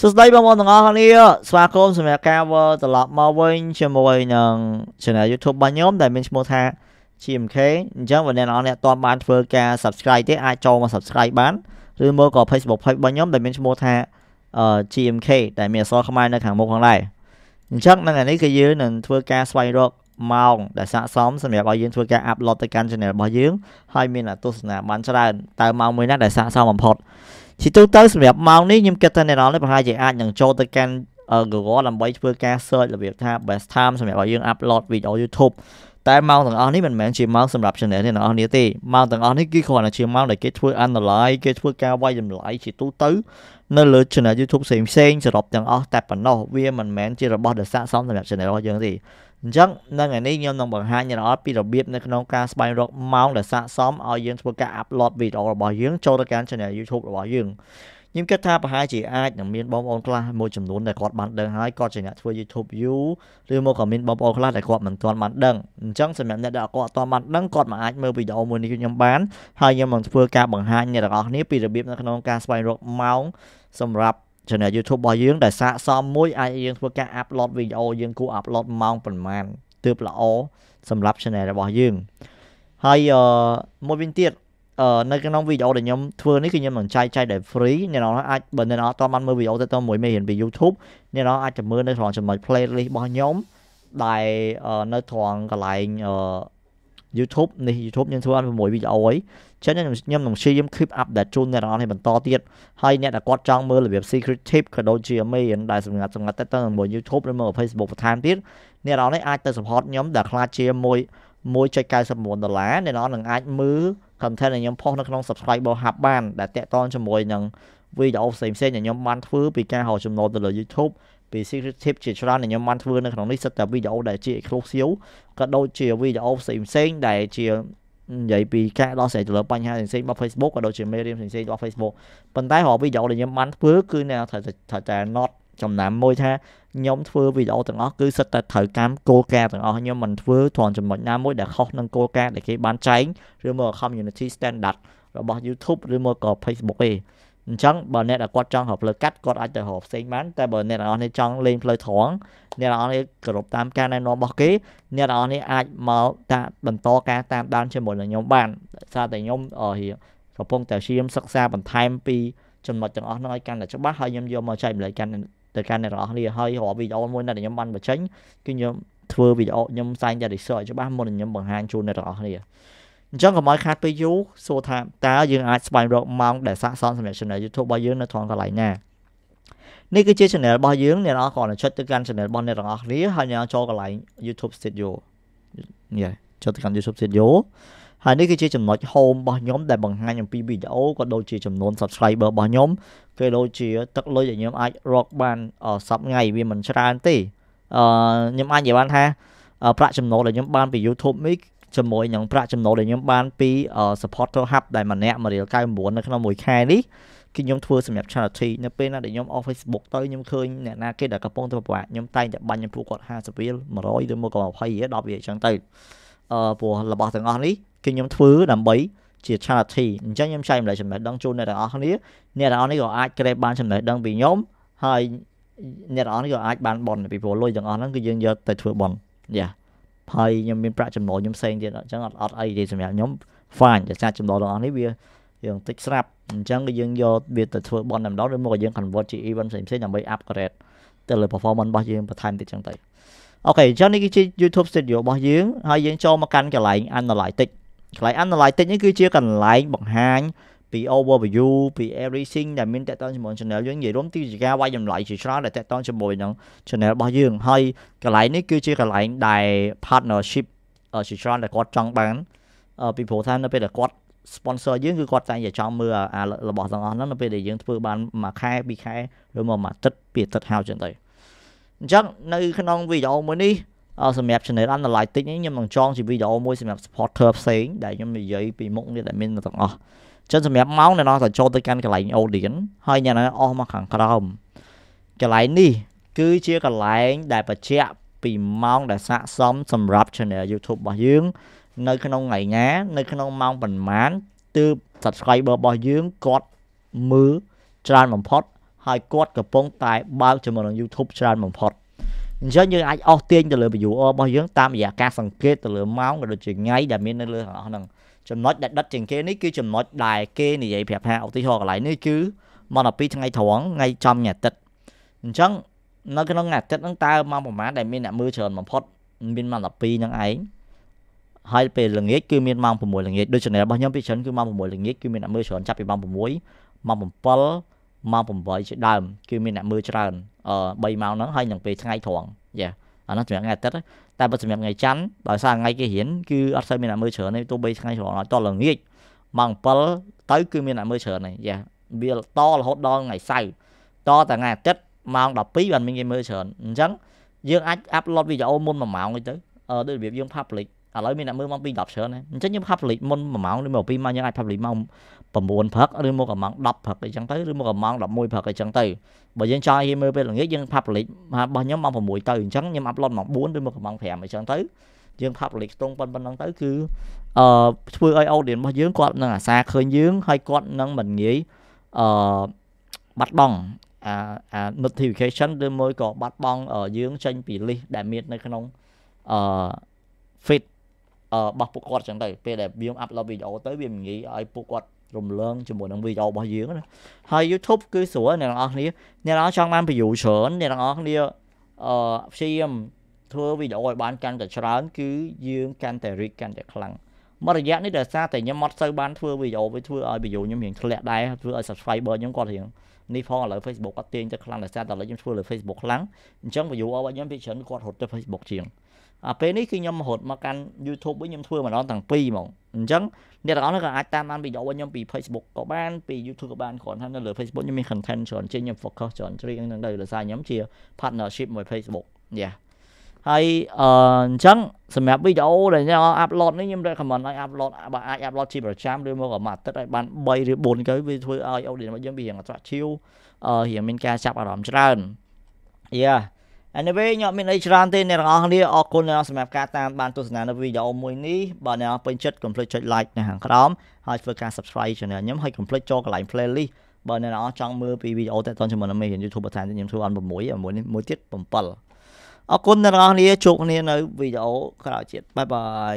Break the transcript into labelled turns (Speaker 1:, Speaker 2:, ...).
Speaker 1: សួស្តីបងប្អូនទាំងអស់គ្នាស្វាគមន៍សម្រាប់ការវិលត្រឡប់មកវិញជាមួយនឹង Channel YouTube របស់ខ្ញុំដែលមានឈ្មោះថា GMK អញ្ចឹងបើអ្នកនរអ្នកតបានធ្វើការ Subscribe ទេអាចចូលមក Subscribe បានឬមើលក៏ Facebook Page របស់ខ្ញុំដែលមានឈ្មោះថា GMK ដែលមានអក្សរខ្មែរនៅខាងមុខផងដែរអញ្ចឹងនឹងនេះគឺយើងនឹងធ្វើការស្វែងរកម៉ោងដែលស័ក្តិសមសម្រាប់ឲ្យយើងធ្វើការ upload ទៅកាន់ channel របស់យើងហើយមានអ្នកទស្សនាបានច្រើនតើម៉ោងមួយណាដែលស័ក្តិសមបំផុតជាទូទៅសម្រាប់ម៉ោងនេះខ្ញុំគិតថាអ្នកនរនេះប្រហែលជាអាចនឹងចូលទៅកាន់ Google ដើម្បីធ្វើការ search របៀបថា best time សម្រាប់ឲ្យយើង upload video YouTube តែម៉ោងទាំងអស់នេះមិនមែនជាម៉ោងសម្រាប់ channel អ្នកនរនេះទេម៉ោងទាំងអស់នេះគឺគ្រាន់តែជាម៉ោងដែលគេធ្វើ analyze គេធ្វើការវាយតម្លៃជាទូទៅនៅលើ channel YouTube ផ្សេងៗសរុបទាំងអស់តែប៉ុណ្ណោះវាមិនមែនជារបស់ដែលស័ក្តិសមសម្រាប់ channel របស់យើងទេអញ្ចឹងនឹងឯនេះខ្ញុំនឹងបង្ហាញរអល់ពីរបៀបនៅក្នុងការស្វែងរកម៉ោងដែលស័ក្តិសមឲ្យយើងធ្វើការ upload វីដេអូរបស់យើងចូលទៅកាន់ channel YouTube របស់យើងខ្ញុំគិតថាប្រហែលជាអាចនឹងមានបងប្អូនខ្លះមួយចំនួនដែលគាត់បានដឹងហើយគាត់ជាអ្នកធ្វើ YouTube view ឬមកក៏មានបងប្អូនខ្លះដែលគាត់មិនទាន់បានដឹងអញ្ចឹងសម្រាប់អ្នកដែលគាត់អត់ទាន់បានដឹងគាត់មិនអាចមើលវីដេអូមួយនេះខ្ញុំបានហើយខ្ញុំនឹងធ្វើការបង្ហាញអ្នកទាំងអស់គ្នាពីរបៀបនៅក្នុងការស្វែងរកម៉ោងសម្រាប់ channel YouTube របស់យើងដែលស័កសមមួយអាចយើងធ្វើការ upload វីដេអូយើងគួរ upload ម៉ោងប្រមាណទើបល្អសម្រាប់ channel របស់យើងហើយអឺមួយវិញទៀតអឺនៅក្នុងវីដេអូដែលខ្ញុំធ្វើនេះគឺខ្ញុំនឹងចែកចែកដែល free អ្នកនរអាចបើអ្នកនរអត់បានមើលវីដេអូទៅទៅមួយមេរៀនពី YouTube អ្នកនរអាចទៅមើលនៅក្នុងចំណុច playlist របស់ខ្ញុំដែលនៅត្រង់កន្លែងអឺ YouTube នេះ YouTube ខ្ញុំធ្វើអត់6វីដេអូឯងចឹងខ្ញុំខ្ញុំនឹង share clip update ជូនអ្នកនរនេះបន្តទៀតហើយអ្នកដែលគាត់ចង់មើលរបៀប secret tip ក៏ដូចជាមេរៀនដែលសម្ងាត់សម្ងាត់ទៅទៅលើ YouTube ឬមើល Facebook បន្ថែមទៀតអ្នកនរនេះអាចទៅ support ខ្ញុំដែលខ្លាចជាមួយ1.99ដុល្លារអ្នកនរនឹងអាចមើល content ដែលខ្ញុំផុសនៅក្នុង Subscriber Hub បានដែលតាក់ទងជាមួយនឹងវីដេអូផ្សេងៗដែលខ្ញុំបានធ្វើពីការហៅចំណូលទៅលើ YouTube ពី secret tip ជាច្រើនដែលខ្ញុំបានធ្វើនៅក្នុងនេះសិតតែវីដេអូដែលជា exclusive ក៏ដូចជាវីដេអូផ្សេងផ្សេងដែលជានិយាយពីការដោះស្រាយទៅលើបញ្ហាផ្សេងៗរបស់ Facebook ក៏ដូចជាមេរៀនផ្សេងៗរបស់ Facebook ប៉ុន្តែរាល់វីដេអូដែលខ្ញុំបានធ្វើគឺអ្នកត្រូវតែ not ចំណាំមួយថាខ្ញុំធ្វើវីដេអូទាំងអស់គឺសិតតែត្រូវតាមគោលការណ៍ទាំងអស់ខ្ញុំមិនធ្វើធន់ចំណុចណាមួយដែលខុសនឹងគោលការណ៍ដែលគេបានចែងឬមក community standard របស់ YouTube ឬមកក៏ Facebook ទេអញ្ចឹងបើអ្នកដែលគាត់ចង់រកផ្លូវកាត់គាត់អាចទៅរកផ្សេងបានតែបើអ្នកទាំងអស់នេះចង់លេងផ្លូវត្រង់អ្នកទាំងអស់នេះគោរពតាមការណែនាំរបស់គេអ្នកទាំងអស់នេះអាចមកតាបន្តការតាមដានជាមួយនឹងខ្ញុំបានដោយសារតែខ្ញុំកំពុងតែព្យាយាមសិក្សាបន្ថែមពីចំណុចទាំងអស់នោះឲ្យកាន់តែច្បាស់ហើយខ្ញុំយកមកចែកម្លែកកាន់ទៅកាន់អ្នកទាំងអស់នេះហើយរាល់វីដេអូមួយដែលខ្ញុំបានបញ្ចេញគឺខ្ញុំធ្វើវីដេអូខ្ញុំសែងតែ research ច្បាស់មុនខ្ញុំបង្ហាញជូនអ្នកទាំងអស់នេះអញ្ចឹងកុំឲ្យខាតពេលយូរសួរថាតើយើងអាចស្វែងរកម៉ោងដែលស័ក្តិសមសម្រាប់ channel YouTube របស់យើងនៅត្រង់កន្លែងណានេះគឺជា channel របស់យើងអ្នកនរគ្រាន់តែចុចទៅកាន់ channel របស់អ្នកទាំងអស់គ្នាហើយអ្នកចូលកន្លែង YouTube Studio នេះចុចទៅកាន់ YouTube Studio ហើយនេះគឺជាចំណុច home របស់ខ្ញុំដែលបង្ហាញអំពីវីដេអូក៏ដូចជាចំនួន subscriber របស់ខ្ញុំគេដូចជាទឹកលុយដែលខ្ញុំអាចរកបានសប្ងៃវាមិនច្រើនទេអឺខ្ញុំអាចនិយាយបានថាប្រាក់ចំណូលដែលខ្ញុំបានពី YouTube នេះជាមួយនឹងប្រាក់ចំណូលដែលខ្ញុំបានពី supporter hub ដែលម្នាក់មួយរៀល99នៅក្នុងមួយខែនេះគឺខ្ញុំធ្វើសម្រាប់ charity នៅពេលណាដែលខ្ញុំ off Facebook ទៅខ្ញុំឃើញអ្នកណាគេដែលកំពុងទៅពិបាកខ្ញុំតែងតែបាញ់ចំពោះគាត់50រៀល100ឬមកក៏20រៀល10រៀលអញ្ចឹងទៅអឺព្រោះរបស់ទាំងអស់នេះគឺខ្ញុំធ្វើដើម្បីជា charity អញ្ចឹងខ្ញុំចែកម្លែកចំណេះដឹងជូនអ្នកទាំងអស់គ្នាអ្នកទាំងអស់នេះក៏អាច grab បានចំណេះដឹងពីខ្ញុំហើយអ្នកទាំងអស់នេះក៏អាចបានប៉ុនពីព្រោះលុយទាំងអស់ហ្នឹងគឺយើងយកទៅធ្វើប៉ុនយ៉ា yeah. ហើយខ្ញុំមានប្រាក់ចំណូលខ្ញុំផ្សេងទៀតអញ្ចឹងអត់អត់អីទេសម្រាប់ខ្ញុំ fine ដោយសារចំណូលរបស់នេះវា យើងតិចស្រាប់អញ្ចឹងគឺយើងយកវាទៅធ្វើបនតែម្ដងឬមកយើង convert ជា event ផ្សេងផ្សេងដើម្បី upgrade ទៅលើ performance របស់យើងបន្ថែមទៀតអញ្ចឹងទៅអូខេអញ្ចឹងនេះគឺជា YouTube Studio របស់យើងហើយយើងចូលមកកាន់កន្លែង analytics កន្លែង analytics នេះគឺជាកន្លែងបង្ហាញពី overview ពី everything ដែលមានតកតងជាមួយ channel យើងនិយាយរួមទីជាការវាយតម្លៃជាច្រើនដែលតកតងជាមួយនឹង channel របស់យើង ហើយកន្លែងនេះគឺជាកន្លែងដែល partnership ជាច្រើនដែលគាត់ចង់បានពីព្រោះថានៅពេលដែលគាត់ sponsor យើងគឺគាត់តែងតែចង់មើលអារបស់ទាំងអស់ហ្នឹងនៅពេលដែលយើងធ្វើបានមួយខែពីរខែឬមកមួយអាទិត្យពីរអាទិត្យហើយចឹងទៅអញ្ចឹងនៅ ក្នុងវីដេអូមួយនេះសម្រាប់ channel analytics នេះខ្ញុំនឹងចងជាវីដេអូមួយសម្រាប់ supporter ផ្សេង ដែលខ្ញុំនិយាយពីមុខនេះដែលមានទាំងអស់ចឹងសម្រាប់ម៉ោងអ្នកនរតែចូលទៅកាន់កន្លែង audience ហើយអ្នកណាអស់មកខាងក្រោមកន្លែងនេះ គឺជាកន្លែងដែលបច្ចៈពីម៉ោងដែលស័កសមសម្រាប់ channel YouTube របស់យើងនៅ ក្នុងថ្ងៃណានៅក្នុងម៉ោងប្រហែលទើប subscriber របស់យើងគាត់មើលច្រើនបំផុតហើយគាត់កំពុងតែបើកជាមួយនឹង YouTube ច្រើនបំផុតអញ្ចឹងយើងអាចអស់ទាញទៅលើ viewer របស់យើងតាមរយៈការសង្កេតទៅលើម៉ោងក៏ដូចជាថ្ងៃដែលមាននៅលើរបស់ហ្នឹងចំណុចដែលដិតជាងគេនេះគឺចំណុចដែលគេនិយាយប្រាប់ថាឧទាហរណ៍កន្លែងនេះគឺមកដល់2ថ្ងៃត្រង់ថ្ងៃចំថ្ងៃអាទិត្យអញ្ចឹងនៅក្នុងអាទិត្យហ្នឹងតើម៉ោងប្រហែលដែលមានអ្នកមើលច្រើនបំផុតមានម៉ោង12ហ្នឹងឯងហើយពេលល្ងាចគឺមានម៉ោង6ល្ងាចដូច channel របស់ខ្ញុំពីច្រើនគឺម៉ោង6ល្ងាចគឺមានអ្នកមើលច្រើនចាប់ពីម៉ោង6ម៉ោង7ម៉ោង8ជាដើមគឺមានអ្នកមើលច្រើនអឺ3ម៉ោងហ្នឹងហើយនឹងពេលថ្ងៃត្រង់យ៉ាអានោះសម្រាប់ថ្ងៃអាទិត្យតែបើសម្រាប់ថ្ងៃច័ន្ទដោយសារថ្ងៃគេរៀនគឺអត់សូវមានអ្នកមើលច្រើនទេទោះបីថ្ងៃច្រឡំឲ្យតល្ងាចម៉ោង7ទៅគឺមានអ្នកមើលច្រើនហើយយ៉ាវាតរហូតដល់ថ្ងៃសៅរ៍តតែថ្ងៃអាទិត្យម៉ោង12បានមានគេមើលច្រើនអញ្ចឹងយើងអាចអាប់ឡូតវីដេអូមុន1ម៉ោងទៅដូចរបៀបយើង public ឥឡូ w មានអ្នកមើលម៉ោង2 10ច្រើនណាអញ្ចឹងយើង public មុន1ម៉ោងឬ2ម៉ោងយើងអាច public ម៉ោង9ព្រឹកឬមកម៉ោង10ព្រឹកអីចឹងទៅឬមកម៉ោង11ព្រឹកអីចឹងទៅបើយើងចង់ឲ្យមើលពេលល្ងាចយើង public របស់ខ្ញុំម៉ោង6ទៅអញ្ចឹងខ្ញុំ upload ម៉ោង4ឬមកម៉ោង5អីចឹងទៅយើង public ស្ទង់ប៉ុណ្ណឹងទៅគឺអឺធ្វើឲ្យ audience របស់យើងគាត់នឹងអាសាឃើញយើងហើយគាត់នឹងមិនងាយអឺបាត់បង់អា notification ឬមួយក៏បាត់បង់យើងចេញពី list ដែលមាននៅក្នុងអឺ feed របស់ពួកគាត់ចឹងទៅពេលដែលយើង upload video ទៅវាមិនងាយឲ្យពួកគាត់រំលងជាមួយនឹងវីដេអូរបស់យើងណាហើយ YouTube គឺស្រួលអ្នកទាំងអស់គ្នាអ្នកទាំងអស់ចង់បាន view ច្រើនអ្នកទាំងអស់គ្នាអឺព្យាយាមធ្វើវីដេអូឲ្យបានកាន់តែច្រើនគឺយើងកាន់តែរីកកាន់តែខ្លាំងមករយៈនេះដោយសារតែខ្ញុំអត់សូវបានធ្វើវីដេអូវាធ្វើឲ្យ view ខ្ញុំរៀងធ្លាក់ដែរធ្វើឲ្យ subscriber ខ្ញុំគាត់រៀងនេះផងឥឡូវ Facebook គាត់ទាញទៅខ្លាំងដោយសារតែឥឡូវខ្ញុំធ្វើលើ Facebook ខ្លាំងអញ្ចឹង view របស់ខ្ញុំពីច្រើនគាត់រត់ទៅ Facebook ជាងអាពេលនេះគឺខ្ញុំរត់មកកាន់ YouTube វិញខ្ញុំធ្វើម្ដងទាំងពីរហ្មងអញ្ចឹងអ្នកទាំងអស់នោះក៏អាចតាមដានវីដេអូរបស់ខ្ញុំពី Facebook ក៏បានពី YouTube ក៏បានគ្រាន់តែនៅលើ Facebook ខ្ញុំមាន content ច្រើនចេញខ្ញុំ focus ច្រើនជ្រៀងនឹងដោយសារខ្ញុំជា partnership មួយ Facebook យ៉ាហើយអញ្ចឹងសម្រាប់វីដេអូដែលខ្ញុំ upload នេះខ្ញុំ recommend ឲ្យ upload បើអាច upload ជាប្រចាំឬមកមួយអាទិត្យឲ្យបាន3ឬ4កៅវាធ្វើឲ្យ audience របស់យើងវារៀង attractive រៀងមានការចាប់អារម្មណ៍ច្រើនយ៉ា Anyway ខ្ញុំអត់មានអីច្រើនទេអ្នកទាំងអស់គ្នាអរគុណអ្នកសម្រាប់ការតាមបានទស្សនានៅវីដេអូមួយនេះបើអ្នកពេញចិត្ត complete ចុច like នៅខាងក្រោមហើយធ្វើការ subscribe channel ខ្ញុំហើយ complete ចូលកន្លែង playlist បើអ្នកទាំងអស់ចង់មើលពីវីដេអូតេតនជាមួយនឹងមេរៀន YouTube បន្ថែមទៀតខ្ញុំធ្វើអន6មួយនេះមួយទៀត7អរគុណអ្នកទាំងអស់គ្នាជួបគ្នានៅវីដេអូក្រោយទៀតបាយបាយ